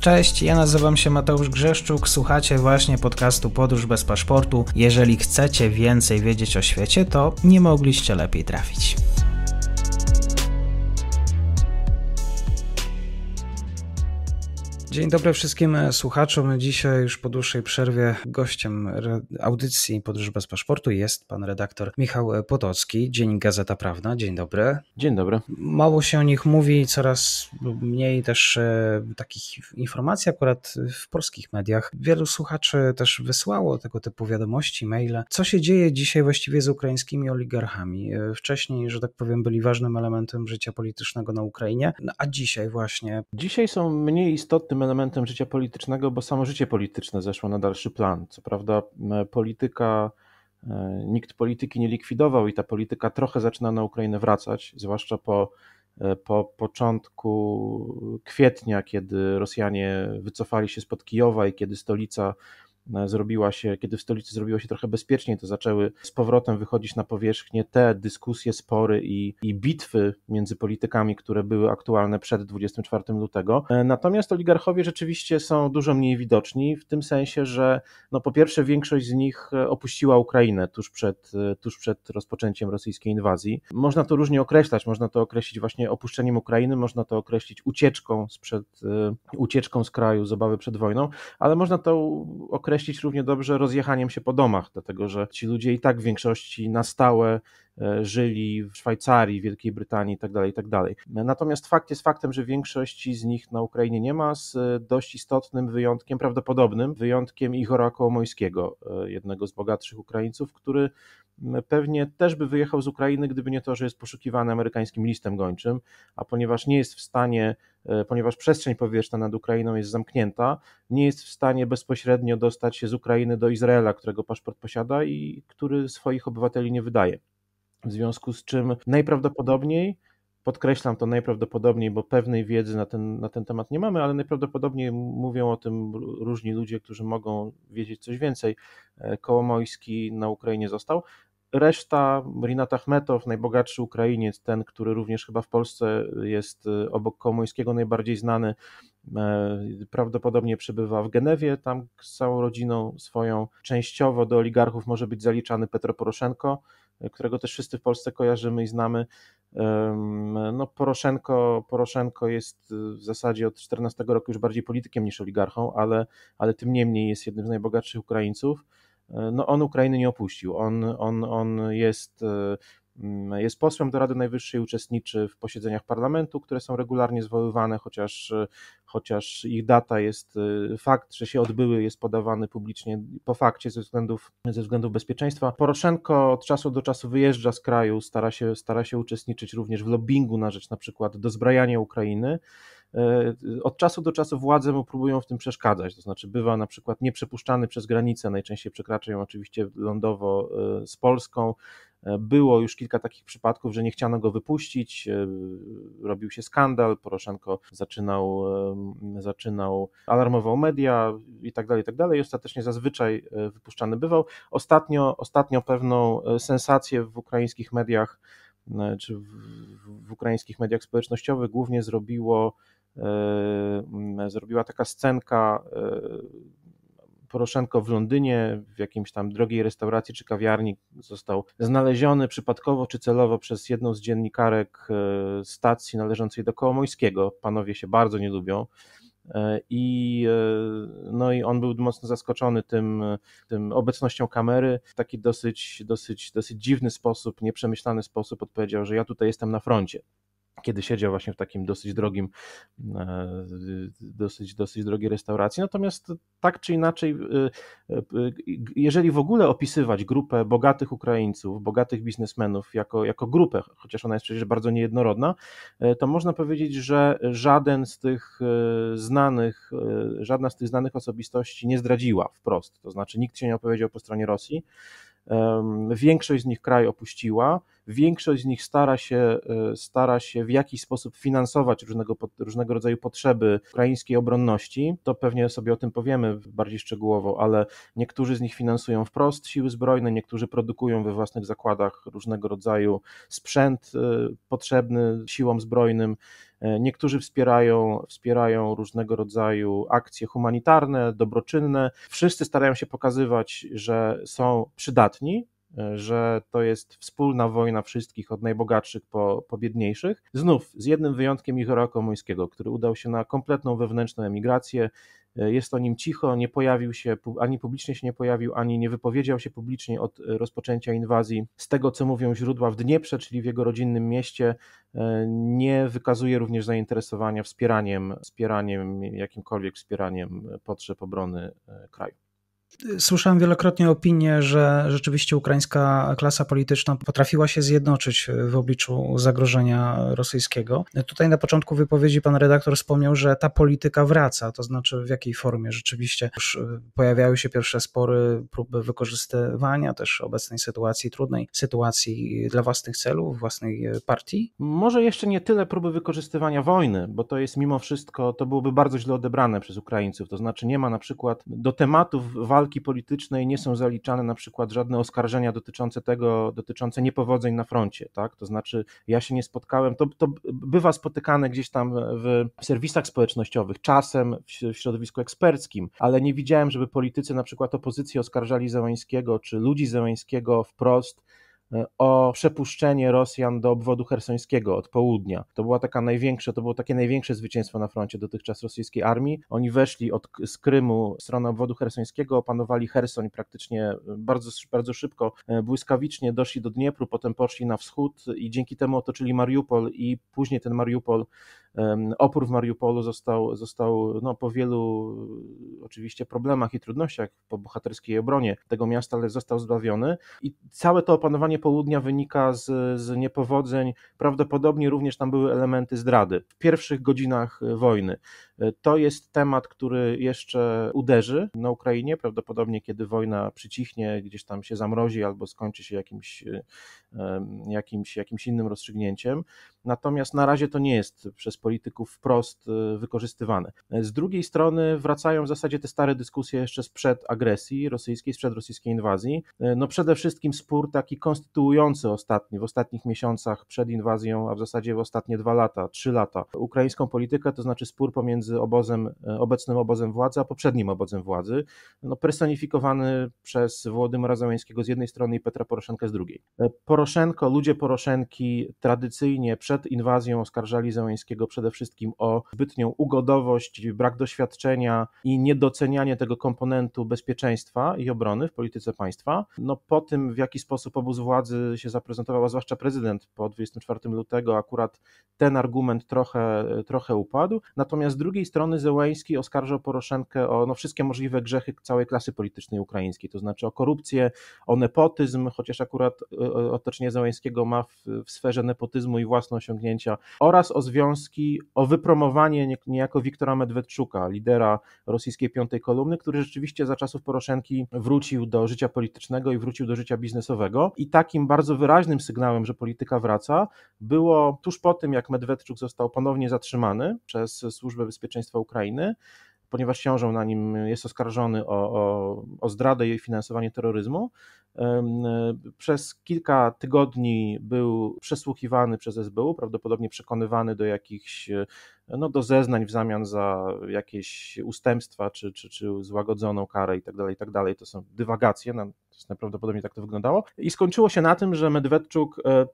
Cześć, ja nazywam się Mateusz Grzeszczuk, słuchacie właśnie podcastu Podróż bez paszportu. Jeżeli chcecie więcej wiedzieć o świecie, to nie mogliście lepiej trafić. Dzień dobry wszystkim słuchaczom. Dzisiaj już po dłuższej przerwie gościem audycji Podróż bez paszportu jest pan redaktor Michał Potocki, Dzień Gazeta Prawna. Dzień dobry. Dzień dobry. Mało się o nich mówi, coraz mniej też e, takich informacji akurat w polskich mediach. Wielu słuchaczy też wysłało tego typu wiadomości, maile. Co się dzieje dzisiaj właściwie z ukraińskimi oligarchami? E, wcześniej, że tak powiem, byli ważnym elementem życia politycznego na Ukrainie, no a dzisiaj właśnie? Dzisiaj są mniej istotnym ważnym elementem życia politycznego, bo samo życie polityczne zeszło na dalszy plan. Co prawda, polityka, e, nikt polityki nie likwidował i ta polityka trochę zaczyna na Ukrainę wracać, zwłaszcza po, e, po początku kwietnia, kiedy Rosjanie wycofali się spod Kijowa i kiedy stolica E, zrobiła się, kiedy w stolicy zrobiło się trochę bezpieczniej, to zaczęły z powrotem wychodzić na powierzchnię te dyskusje, spory i, i bitwy między politykami, które były aktualne przed 24 lutego. E, natomiast oligarchowie rzeczywiście są dużo mniej widoczni, w tym sensie, że no po pierwsze większość z nich e, opuściła Ukrainę tuż przed, tuż przed rozpoczęciem rosyjskiej inwazji. Można to różnie określać, można to określić właśnie opuszczeniem Ukrainy, można to określić ucieczką, sprzed, ucieczką z kraju z obawy przed wojną, ale można to określić skreślić równie dobrze rozjechaniem się po domach, dlatego że ci ludzie i tak w większości na stałe E, żyli w Szwajcarii, Wielkiej Brytanii itd., tak itd. Tak Natomiast fakt jest faktem, że większości z nich na Ukrainie nie ma, z e, dość istotnym wyjątkiem, prawdopodobnym wyjątkiem Ihora Kołomojskiego, e, jednego z bogatszych Ukraińców, który pewnie też by wyjechał z Ukrainy, gdyby nie to, że jest poszukiwany amerykańskim listem gończym, a ponieważ nie jest w stanie, ponieważ przestrzeń powietrzna nad Ukrainą jest zamknięta, nie jest w stanie bezpośrednio dostać się z Ukrainy do Izraela, którego paszport posiada i który swoich obywateli nie wydaje. W związku z czym najprawdopodobniej, podkreślam to najprawdopodobniej, bo pewnej wiedzy na ten, na ten temat nie mamy, ale najprawdopodobniej mówią o tym różni ludzie, którzy mogą wiedzieć coś więcej. E, Kołomojski na Ukrainie został. Reszta, Rinat Achmetow, najbogatszy Ukrainiec, ten, który również chyba w Polsce jest e, obok Kołomojskiego najbardziej znany, e, prawdopodobnie przebywa w Genewie, tam z całą rodziną swoją. Częściowo do oligarchów może być zaliczany Petro Poroszenko, którego też wszyscy w Polsce kojarzymy i znamy. No, Poroszenko, Poroszenko jest y, w zasadzie od 14 roku już bardziej politykiem niż oligarchą, ale, ale tym niemniej jest jednym z najbogatszych Ukraińców e, no on Ukrainy nie opuścił. On, on, on jest y, Mm, jest posłem do Rady Najwyższej, uczestniczy w posiedzeniach parlamentu, które są regularnie zwoływane, chociaż, chociaż ich data jest, y, fakt, że się odbyły, jest podawany publicznie po fakcie ze względów, ze względów bezpieczeństwa. Poroszenko od czasu do czasu wyjeżdża z kraju, stara się, stara się uczestniczyć również w lobbingu na rzecz na przykład dozbrajania Ukrainy y, od czasu do czasu władze mu próbują w tym przeszkadzać, to znaczy bywa na przykład nieprzepuszczany przez granicę, najczęściej przekracza ją oczywiście lądowo y, z Polską, E, było już kilka takich przypadków, że nie chciano go wypuścić, e, robił się skandal, Poroszenko zaczynał, zaczynał alarmował media i tak dalej, i tak dalej. Ostatecznie zazwyczaj e, wypuszczany bywał. Ostatnio, ostatnio pewną sensację w ukraińskich mediach, czy w, w ukraińskich mediach społecznościowych głównie zrobiło zrobiła taka scenka Poroszenko w Londynie, w jakimś tam drogiej restauracji czy kawiarni został znaleziony przypadkowo czy celowo przez jedną z dziennikarek e, stacji należącej do Kołomojskiego. Panowie się bardzo nie lubią. E, I, e, no i on był mocno zaskoczony tym, tym obecnością kamery. W taki dosyć, dosyć, dosyć dziwny sposób, nieprzemyślany sposób odpowiedział, że ja tutaj jestem na froncie kiedy siedział właśnie w takim dosyć drogim, e, dosyć, dosyć drogiej restauracji. Natomiast tak czy inaczej, e, e, jeżeli w ogóle opisywać grupę bogatych Ukraińców, bogatych biznesmenów jako, jako grupę, chociaż ona jest przecież bardzo niejednorodna, to można powiedzieć, że żaden z tych znanych, żadna z tych znanych osobistości nie zdradziła wprost. To znaczy nikt się nie opowiedział po stronie Rosji. Większość z nich kraj opuściła, większość z nich stara się, e, stara się w jakiś sposób finansować różnego, różnego rodzaju potrzeby ukraińskiej obronności. To pewnie sobie o tym powiemy bardziej szczegółowo, ale niektórzy z nich finansują wprost siły zbrojne, niektórzy produkują we własnych zakładach różnego rodzaju sprzęt e, potrzebny siłom zbrojnym. E, niektórzy wspierają, wspierają różnego rodzaju akcje humanitarne, dobroczynne. Wszyscy starają się pokazywać, że są przydatni, E, że to jest wspólna wojna wszystkich od najbogatszych po, po biedniejszych. Znów z jednym wyjątkiem Igora Komuńskiego, który udał się na kompletną wewnętrzną emigrację. E, jest o nim cicho, nie pojawił się, ani publicznie się nie pojawił, ani nie wypowiedział się publicznie od rozpoczęcia inwazji. Z tego, co mówią źródła w Dnieprze, czyli w jego rodzinnym mieście, e, nie wykazuje również zainteresowania wspieraniem, wspieraniem jakimkolwiek wspieraniem potrzeb obrony kraju. Słyszałem wielokrotnie opinię, że rzeczywiście ukraińska klasa polityczna potrafiła się zjednoczyć w obliczu zagrożenia rosyjskiego. Tutaj na początku wypowiedzi pan redaktor wspomniał, że ta polityka wraca, to znaczy w jakiej formie rzeczywiście. Już y, pojawiały się pierwsze spory, próby wykorzystywania też obecnej sytuacji, trudnej sytuacji dla własnych celów, własnej y, partii. Może jeszcze nie tyle próby wykorzystywania wojny, bo to jest mimo wszystko, to byłoby bardzo źle odebrane przez Ukraińców. To znaczy nie ma na przykład do tematów walki, walki politycznej nie są zaliczane na przykład żadne oskarżenia dotyczące tego, dotyczące niepowodzeń na froncie, tak? To znaczy, ja się nie spotkałem, to, to bywa spotykane gdzieś tam w serwisach społecznościowych, czasem w, środowisku eksperckim, ale nie widziałem, żeby politycy na przykład opozycji oskarżali zeleńskiego czy ludzi zeleńskiego wprost o przepuszczenie Rosjan do obwodu hersońskiego od południa. To była taka największa, to było takie największe zwycięstwo na froncie dotychczas rosyjskiej armii. Oni weszli od, z Krymu w stronę obwodu hersońskiego, opanowali Hersoń praktycznie e, bardzo, bardzo szybko, e, błyskawicznie doszli do Dniepru, potem poszli na wschód i dzięki temu otoczyli Mariupol i później ten Mariupol Opór w Mariupolu został, został no, po wielu oczywiście problemach i trudnościach, po bohaterskiej obronie tego miasta, ale został zbawiony. I całe to opanowanie południa wynika z, z niepowodzeń. Prawdopodobnie również tam były elementy zdrady w pierwszych godzinach wojny. E, to jest temat, który jeszcze uderzy na Ukrainie, prawdopodobnie kiedy wojna przycichnie, gdzieś tam się zamrozi albo skończy się jakimś, e, jakimś, jakimś innym rozstrzygnięciem. Natomiast na razie to nie jest przez polityków wprost y, wykorzystywane. Z drugiej strony wracają w zasadzie te stare dyskusje jeszcze sprzed agresji rosyjskiej, sprzed rosyjskiej inwazji. Y, no przede wszystkim spór taki konstytuujący ostatni, w ostatnich miesiącach przed inwazją, a w zasadzie w ostatnie dwa lata, trzy lata, ukraińską politykę, to znaczy spór pomiędzy obozem, y, obecnym obozem władzy, a poprzednim obozem władzy, no personifikowany przez Włodymyra Załęskiego z jednej strony i Petra Poroszenkę z drugiej. Poroszenko, ludzie Poroszenki tradycyjnie przed inwazją oskarżali Załęskiego przede wszystkim o zbytnią ugodowość, brak doświadczenia i niedocenianie tego komponentu bezpieczeństwa i obrony w polityce państwa. No po tym, w jaki sposób obóz władzy się zaprezentował, a zwłaszcza prezydent po 24 lutego, akurat ten argument trochę, trochę upadł. Natomiast z drugiej strony Zełański oskarżał Poroszenkę o no, wszystkie możliwe grzechy całej klasy politycznej ukraińskiej, to znaczy o korupcję, o nepotyzm, chociaż akurat e, e, otoczenie Zełańskiego ma w, w sferze nepotyzmu i własne osiągnięcia, oraz o związki walki o wypromowanie niejako Wiktora Medwedczuka, lidera rosyjskiej piątej kolumny, który rzeczywiście za czasów Poroszenki wrócił do życia politycznego i wrócił do życia biznesowego. I takim bardzo wyraźnym sygnałem, że polityka wraca, było tuż po tym, jak Medwedczuk został ponownie zatrzymany przez Służbę Bezpieczeństwa Ukrainy, ponieważ ciążą na nim, jest oskarżony o, o, o zdradę i finansowanie terroryzmu. Przez kilka tygodni był przesłuchiwany przez SBU, prawdopodobnie przekonywany do jakichś, no, do zeznań w zamian za jakieś ustępstwa czy, czy, czy złagodzoną karę itd., tak itd. Tak to są dywagacje, jest prawdopodobnie tak to wyglądało. I skończyło się na tym, że Medwedczuk e,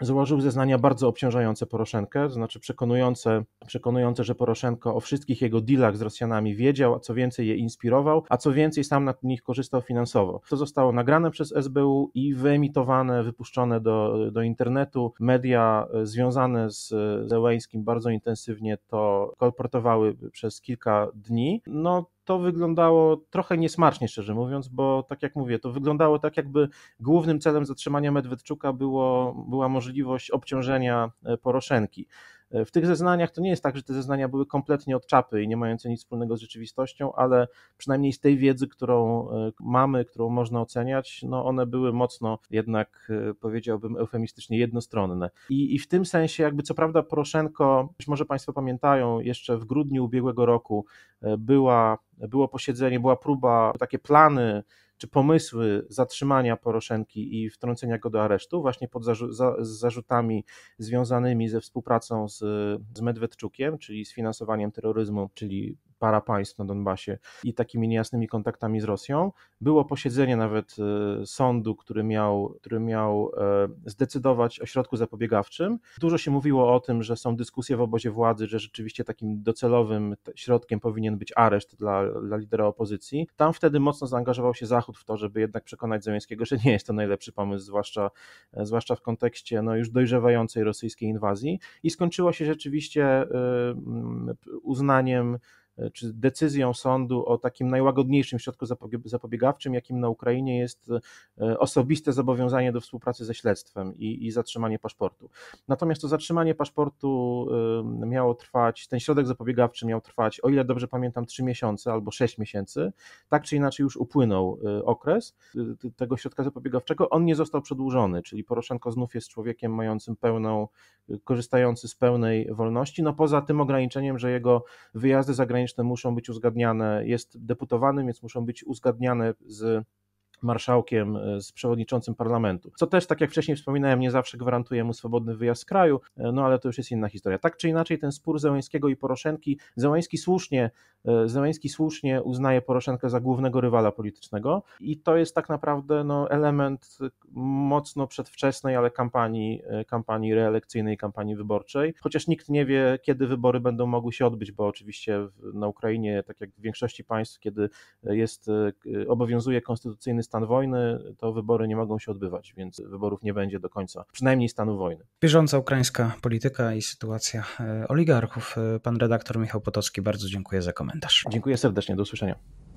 złożył zeznania bardzo obciążające Poroszenkę, to znaczy przekonujące, przekonujące, że Poroszenko o wszystkich jego dealach z Rosjanami wiedział, a co więcej je inspirował, a co więcej sam na nich korzystał finansowo. To zostało nagrane przez SBU i wyemitowane, wypuszczone do, do internetu. Media e, związane z Zełeńskim bardzo intensywnie to kolportowały przez kilka dni. No, to wyglądało trochę niesmacznie, szczerze mówiąc, bo tak jak mówię, to wyglądało tak, jakby głównym celem zatrzymania Medwedczuka było, była możliwość obciążenia e, Poroszenki. E, w tych zeznaniach to nie jest tak, że te zeznania były kompletnie od czapy i nie mające nic wspólnego z rzeczywistością, ale przynajmniej z tej wiedzy, którą e, mamy, którą można oceniać, no one były mocno jednak, e, powiedziałbym eufemistycznie, jednostronne. I, i w tym sensie, jakby co prawda, Poroszenko, być może Państwo pamiętają, jeszcze w grudniu ubiegłego roku była, było posiedzenie, była próba, takie plany, czy pomysły zatrzymania Poroszenki i wtrącenia go do aresztu, właśnie pod zarzu za zarzutami związanymi ze współpracą z, z Medwedczukiem, czyli z finansowaniem terroryzmu, czyli para państw na Donbasie i takimi niejasnymi kontaktami z Rosją. Było posiedzenie nawet y, sądu, który miał, który miał e, zdecydować o środku zapobiegawczym. Dużo się mówiło o tym, że są dyskusje w obozie władzy, że rzeczywiście takim docelowym środkiem powinien być areszt dla, dla lidera opozycji. Tam wtedy mocno zaangażował się Zachód w to, żeby jednak przekonać Zełenskiego, że nie jest to najlepszy pomysł, zwłaszcza, e, zwłaszcza w kontekście no, już dojrzewającej rosyjskiej inwazji. I skończyło się rzeczywiście e, uznaniem E, czy decyzją sądu o takim najłagodniejszym środku zapobiegawczym, jakim na Ukrainie jest e, osobiste zobowiązanie do współpracy ze śledztwem i, i zatrzymanie paszportu. Natomiast to zatrzymanie paszportu e, miało trwać, ten środek zapobiegawczy miał trwać, o ile dobrze pamiętam, 3 miesiące albo 6 miesięcy. Tak czy inaczej już upłynął okres tego środka zapobiegawczego. On nie został przedłużony, czyli Poroszenko znów jest człowiekiem mającym pełną, korzystający z pełnej wolności, no poza tym ograniczeniem, że jego wyjazdy zagraniczne muszą być uzgadniane, jest deputowanym, więc muszą być uzgadniane z marszałkiem, e, z przewodniczącym parlamentu. Co też, tak jak wcześniej wspominałem, nie zawsze gwarantuje mu swobodny wyjazd z kraju, e, no ale to już jest inna historia. Tak czy inaczej, ten spór Zełańskiego i Poroszenki, Zełański słusznie, e, Zełański słusznie uznaje Poroszenkę za głównego rywala politycznego i to jest tak naprawdę no, element mocno przedwczesnej, ale kampanii, kampanii reelekcyjnej, kampanii wyborczej, chociaż nikt nie wie, kiedy wybory będą mogły się odbyć, bo oczywiście na Ukrainie, tak jak w większości państw, kiedy jest, obowiązuje konstytucyjny stan wojny, to wybory nie mogą się odbywać, więc wyborów nie będzie do końca, przynajmniej stanu wojny. Bieżąca ukraińska polityka i sytuacja e, oligarchów. E, pan redaktor Michał Potocki, bardzo dziękuję za komentarz. Dziękuję serdecznie, do usłyszenia.